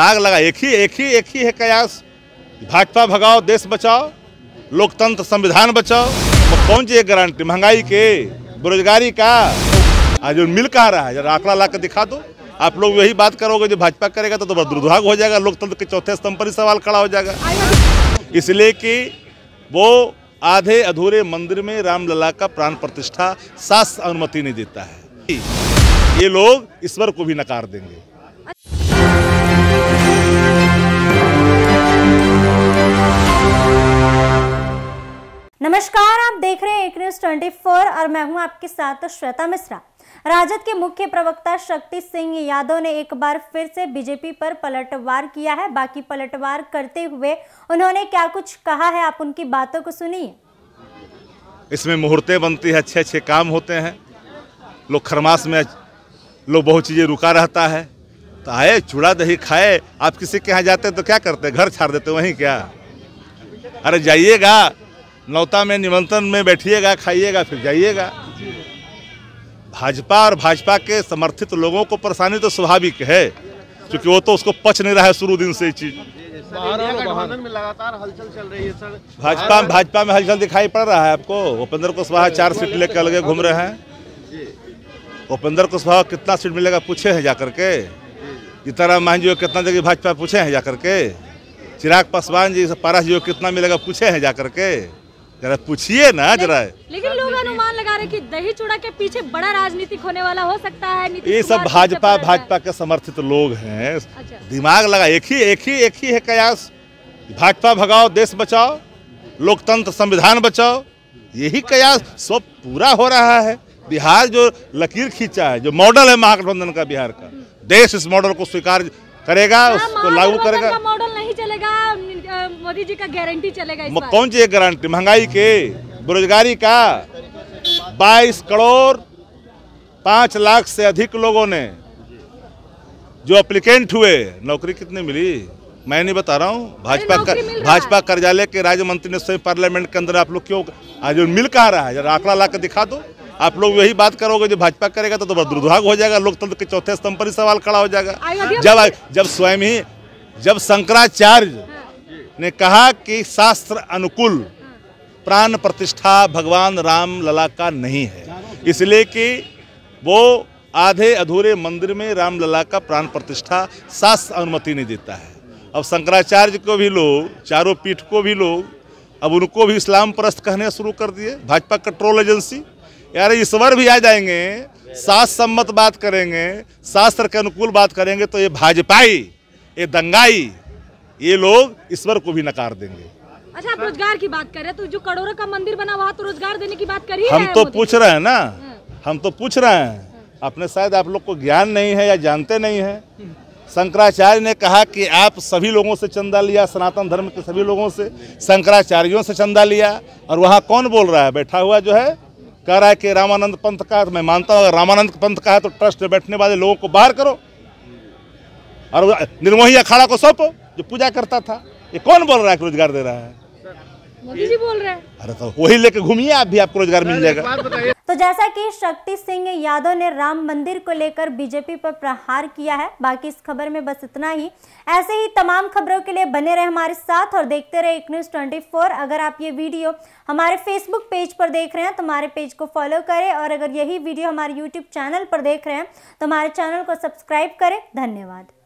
आग लगा एक ही एक ही एक ही है कयास भाजपा भगाओ देश बचाओ लोकतंत्र संविधान बचाओ तो कौन चाहिए गारंटी महंगाई के बेरोजगारी का आज जो मिल कहा रहा है जरा आंकड़ा ला दिखा दो आप लोग यही बात करोगे जो भाजपा करेगा तो, तो बड़ा दुर्भाग्य हो जाएगा लोकतंत्र के चौथे स्तंभ पर ही सवाल खड़ा हो जाएगा इसलिए कि वो आधे अधूरे मंदिर में रामलला का प्राण प्रतिष्ठा सास अनुमति नहीं देता है ये लोग ईश्वर को भी नकार देंगे नमस्कार आप देख रहे हैं एक न्यूज ट्वेंटी फोर और मैं हूं आपके साथ श्वेता मिश्रा राजद के मुख्य प्रवक्ता शक्ति सिंह यादव ने एक बार फिर से बीजेपी पर पलटवार किया है बाकी पलटवार करते हुए उन्होंने क्या कुछ कहा है आप उनकी बातों को सुनिए इसमें मुहूर्तें बनती है अच्छे अच्छे काम होते हैं लोग खरमास में लोग बहुत चीज़ें रुका रहता है तो आए चूड़ा दही खाए आप किसी के यहाँ जाते तो क्या करते घर छाड़ देते वहीं क्या अरे जाइएगा नौता में निमंत्रण में बैठिएगा खाइएगा फिर जाइएगा भाजपा और भाजपा के समर्थित लोगों को परेशानी तो स्वाभाविक है क्योंकि वो तो उसको पच नहीं रहा है शुरू दिन से ये चीज़ भाजपा भाजपा में हलचल दिखाई पड़ रहा है आपको उपेंद्र कुशवाहा चार सीट लेकर अलग घूम रहे हैं उपेंद्र कुशवाहा कितना सीट मिलेगा पूछे हैं जाकर के सीताराम मांझी को कितना देगी भाजपा पूछे हैं जाकर के चिराग पासवान जी से पारा जी को कितना मिलेगा पूछे हैं जाकर के जरा पूछिए ना जरा लेकिन लोग अनुमान लगा रहे कि दही चूड़ा के पीछे बड़ा राजनीतिक होने वाला हो सकता है ये सब भाजपा भाजपा के समर्थित लोग हैं अच्छा। दिमाग लगा एक ही एक ही एक ही है कयास भाजपा भगाओ देश बचाओ लोकतंत्र संविधान बचाओ यही कयास सब पूरा हो रहा है बिहार जो लकीर खींचा है जो मॉडल है महागठबंधन का बिहार का देश इस मॉडल को स्वीकार करेगा हाँ, उसको लागू करेगा मोदी जी का गारंटी चलेगा इस कौन सी गारंटी महंगाई के बेरोजगारी का 22 करोड़ पाँच लाख से अधिक लोगों ने जो अप्लीकेंट हुए नौकरी कितनी मिली मैं नहीं बता रहा हूँ भाजपा कर, भाजपा कार्यालय के राज्य मंत्री ने स्वयं पार्लियामेंट के अंदर आप लोग क्यों आज मिल कहा रहा है जरा आंकड़ा ला दिखा दो आप लोग यही बात करोगे जो भाजपा करेगा तो, तो बड़ा दुर्भाग्य हो जाएगा लोकतंत्र के चौथे स्तंभ पर ही सवाल खड़ा हो जाएगा जब जब स्वयं ही जब शंकराचार्य ने कहा कि शास्त्र अनुकूल प्राण प्रतिष्ठा भगवान राम लला का नहीं है इसलिए कि वो आधे अधूरे मंदिर में रामलला का प्राण प्रतिष्ठा शास्त्र अनुमति नहीं देता है अब शंकराचार्य को भी लोग चारों पीठ को भी लोग अब उनको भी इस्लाम परस्त कहने शुरू कर दिए भाजपा कंट्रोल एजेंसी यार ईश्वर भी आ जाएंगे शास्त्र सम्मत बात करेंगे शास्त्र के अनुकूल बात करेंगे तो ये भाजपाई ये दंगाई ये लोग ईश्वर को भी नकार देंगे अच्छा आप रोजगार की बात कर रहे हैं तो जो करोड़ों का मंदिर बना हुआ तो रोजगार देने की बात करिए हम तो पूछ रहे हैं ना हाँ। हम तो पूछ रहे हैं अपने शायद आप लोग को ज्ञान नहीं है या जानते नहीं है शंकराचार्य ने कहा कि आप सभी लोगों से चंदा लिया सनातन धर्म के सभी लोगों से शंकराचार्यों से चंदा लिया और वहाँ कौन बोल रहा है बैठा हुआ जो है कह रहा है कि रामानंद पंथ का मैं मानता हूँ अगर रामानंद पंथ का है तो ट्रस्ट में बैठने वाले लोगों को बाहर करो और निर्मोही अखाड़ा को सौंपो जो पूजा करता था ये कौन बोल रहा है रोजगार दे रहा है बोल रहे अरे तो वही लेके घूमिए आप भी आपको रोजगार मिल जाएगा तो जैसा कि शक्ति सिंह यादव ने राम मंदिर को लेकर बीजेपी पर प्रहार किया है बाकी इस खबर में बस इतना ही ऐसे ही तमाम खबरों के लिए बने रहे हमारे साथ और देखते रहे एक न्यूज़ ट्वेंटी अगर आप ये वीडियो हमारे फेसबुक पेज पर देख रहे हैं तो हमारे पेज को फॉलो करें और अगर यही वीडियो हमारे यूट्यूब चैनल पर देख रहे हैं तो हमारे चैनल को सब्सक्राइब करें धन्यवाद